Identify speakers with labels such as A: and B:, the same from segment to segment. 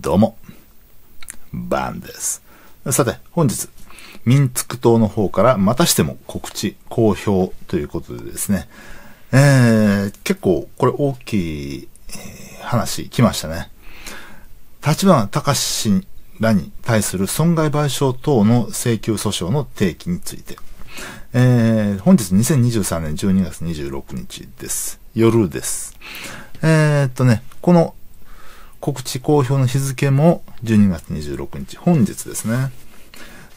A: どうも、バンです。さて、本日、ミンツク島の方からまたしても告知、公表ということでですね、えー、結構これ大きい話来ましたね。立花隆らに対する損害賠償等の請求訴訟の提起について、えー、本日2023年12月26日です。夜です。えー、っとね、この告知公表の日付も12月26日、本日ですね。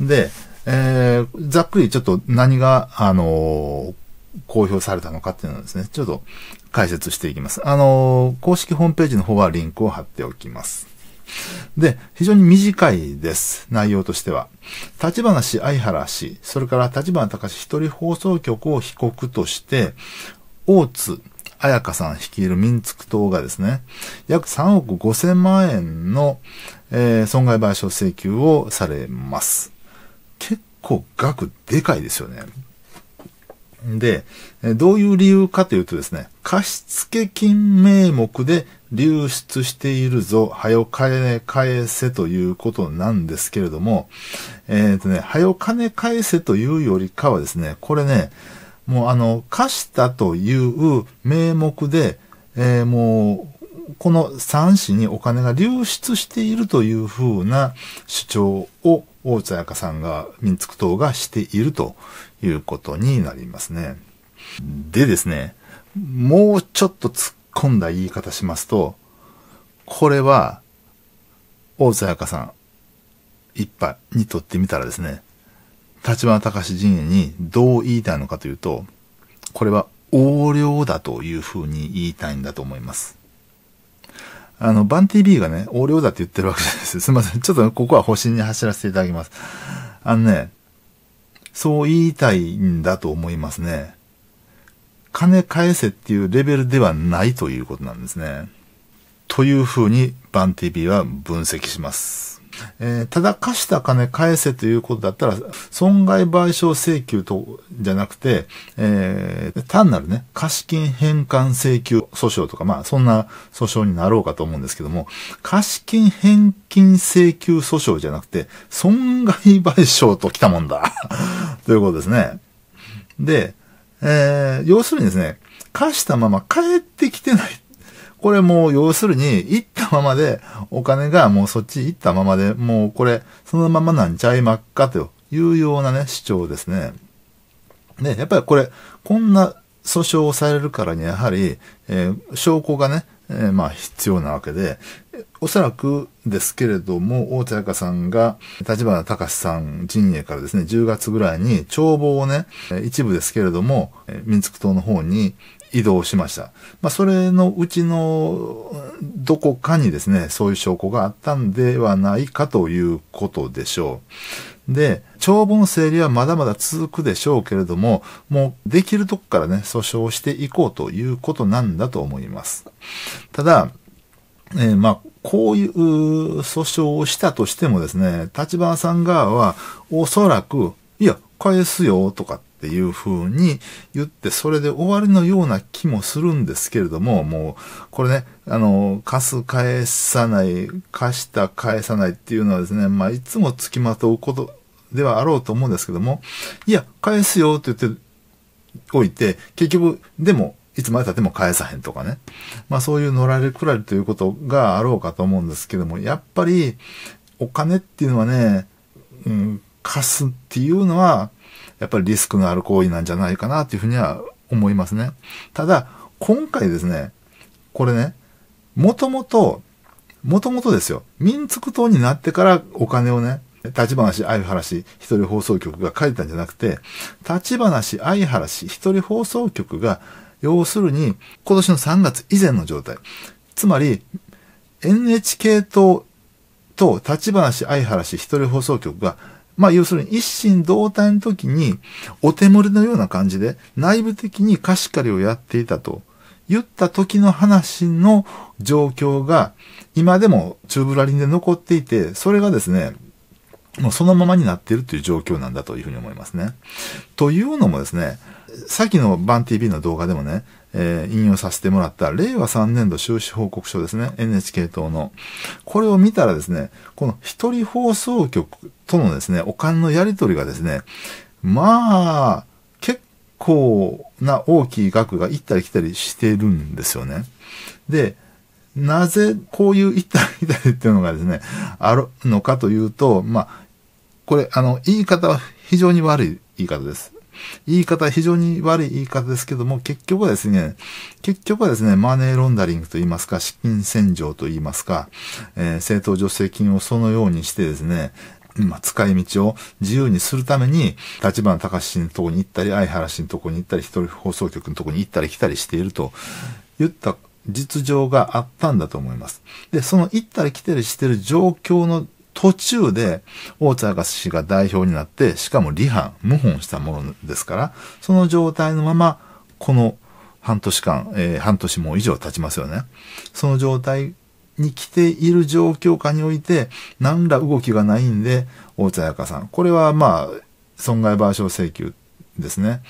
A: で、えー、ざっくりちょっと何が、あのー、公表されたのかっていうのをですね、ちょっと解説していきます。あのー、公式ホームページの方はリンクを貼っておきます。で、非常に短いです。内容としては。立花氏、相原氏、それから立花隆一人放送局を被告として、大津、彩香さん率いるミンツク党がですね、約3億5 0 0 0万円の、えー、損害賠償請求をされます。結構額でかいですよね。で、どういう理由かというとですね、貸付金名目で流出しているぞ、早よ金返せということなんですけれども、えっ、ー、とね、はよ金返せというよりかはですね、これね、もうあの、貸したという名目で、えー、もう、この3子にお金が流出しているというふうな主張を大津彩香さんが、民族党がしているということになりますね。でですね、もうちょっと突っ込んだ言い方しますと、これは、大津彩香さん、一派にとってみたらですね、立花隆陣営にどう言いたいのかというと、これは横領だというふうに言いたいんだと思います。あの、バン TV がね、横領だって言ってるわけじゃないです。すいません。ちょっとここは保身に走らせていただきます。あのね、そう言いたいんだと思いますね。金返せっていうレベルではないということなんですね。というふうにバン TV は分析します。えー、ただ貸した金返せということだったら、損害賠償請求と、じゃなくて、えー、単なるね、貸金返還請求訴訟とか、まあ、そんな訴訟になろうかと思うんですけども、貸金返金請求訴訟じゃなくて、損害賠償と来たもんだ ということですね。で、えー、要するにですね、貸したまま帰ってきてないこれもう要するに、行ったままで、お金がもうそっち行ったままで、もうこれ、そのままなんちゃいまっかというようなね、主張ですね。で、やっぱりこれ、こんな訴訟をされるからにやはり、えー、証拠がね、えー、まあ必要なわけで、おそらくですけれども、大手彩さんが、立花隆さん陣営からですね、10月ぐらいに帳簿をね、一部ですけれども、民族党の方に移動しました。まあ、それのうちのどこかにですね、そういう証拠があったんではないかということでしょう。で、長文整理はまだまだ続くでしょうけれども、もうできるとこからね、訴訟していこうということなんだと思います。ただ、えー、まあ、こういう訴訟をしたとしてもですね、立花さん側はおそらく、いや、返すよとかっていうふうに言って、それで終わりのような気もするんですけれども、もう、これね、あの、貸す返さない、貸した返さないっていうのはですね、まあ、いつも付きまとうことではあろうと思うんですけども、いや、返すよって言っておいて、結局、でも、いつまで経っても返さへんとかね。まあそういう乗られくらいということがあろうかと思うんですけども、やっぱりお金っていうのはね、うん、貸すっていうのは、やっぱりリスクのある行為なんじゃないかなというふうには思いますね。ただ、今回ですね、これね、もともと、もともとですよ、民族党になってからお金をね、立花氏、相原氏、一人放送局が書いたんじゃなくて、立花氏、相原氏、一人放送局が、要するに、今年の3月以前の状態。つまり、NHK 党と立花氏、相原氏、一人放送局が、まあ、要するに一心同体の時に、お手盛りのような感じで、内部的に貸し借りをやっていたと。言った時の話の状況が、今でも宙ぶらりんで残っていて、それがですね、もうそのままになっているという状況なんだというふうに思いますね。というのもですね、さっきのバン TV の動画でもね、えー、引用させてもらった令和3年度収支報告書ですね、NHK 党の。これを見たらですね、この一人放送局とのですね、お金のやり取りがですね、まあ、結構な大きい額が行ったり来たりしてるんですよね。で、なぜこういう一体みたいっていうのがですね、あるのかというと、まあ、これ、あの、言い方は非常に悪い言い方です。言い方は非常に悪い言い方ですけども、結局はですね、結局はですね、マネーロンダリングと言いますか、資金洗浄と言いますか、えー、政党助成金をそのようにしてですね、まあ、使い道を自由にするために、立花隆氏のとこに行ったり、相原氏のとこに行ったり、一人放送局のとこに行ったり来たりしていると言った実情があったんだと思います。で、その行ったり来たりしてる状況の途中で、大津博氏が代表になって、しかも離反、謀反したものですから、その状態のまま、この半年間、えー、半年も以上経ちますよね。その状態に来ている状況下において、何ら動きがないんで、大津彩香さん。これはまあ、損害賠償請求ですね。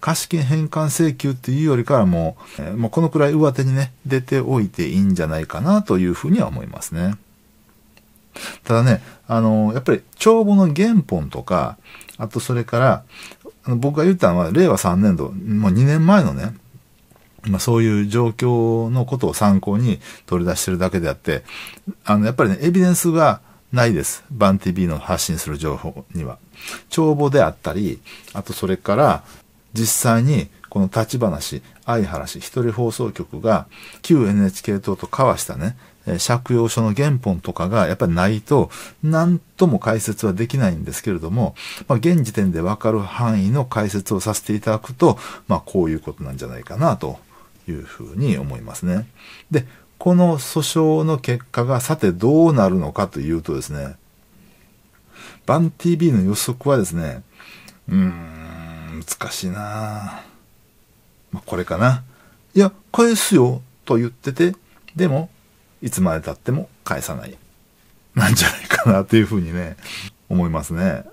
A: 貸金返還請求っていうよりからもう、えー、もうこのくらい上手にね、出ておいていいんじゃないかなというふうには思いますね。ただね、あのー、やっぱり帳簿の原本とか、あとそれから、あの僕が言ったのは令和3年度、もう2年前のね、まあ、そういう状況のことを参考に取り出してるだけであって、あの、やっぱりね、エビデンスがないです。バン TV の発信する情報には。帳簿であったり、あとそれから実際にこの立ち話、相原氏、一人放送局が旧 NHK 党と交わしたね、借用書の原本とかがやっぱりないと何とも解説はできないんですけれども、まあ、現時点でわかる範囲の解説をさせていただくと、まあ、こういうことなんじゃないかなというふうに思いますね。で、この訴訟の結果がさてどうなるのかというとですね、バン TV の予測はですね、うーん、難しいなまあ、これかな。いや、返すよと言ってて、でも、いつまで経っても返さない。なんじゃないかなというふうにね、思いますね。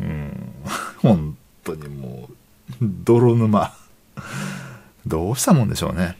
A: うん。本当にもう、泥沼。どうしたもんでしょうね。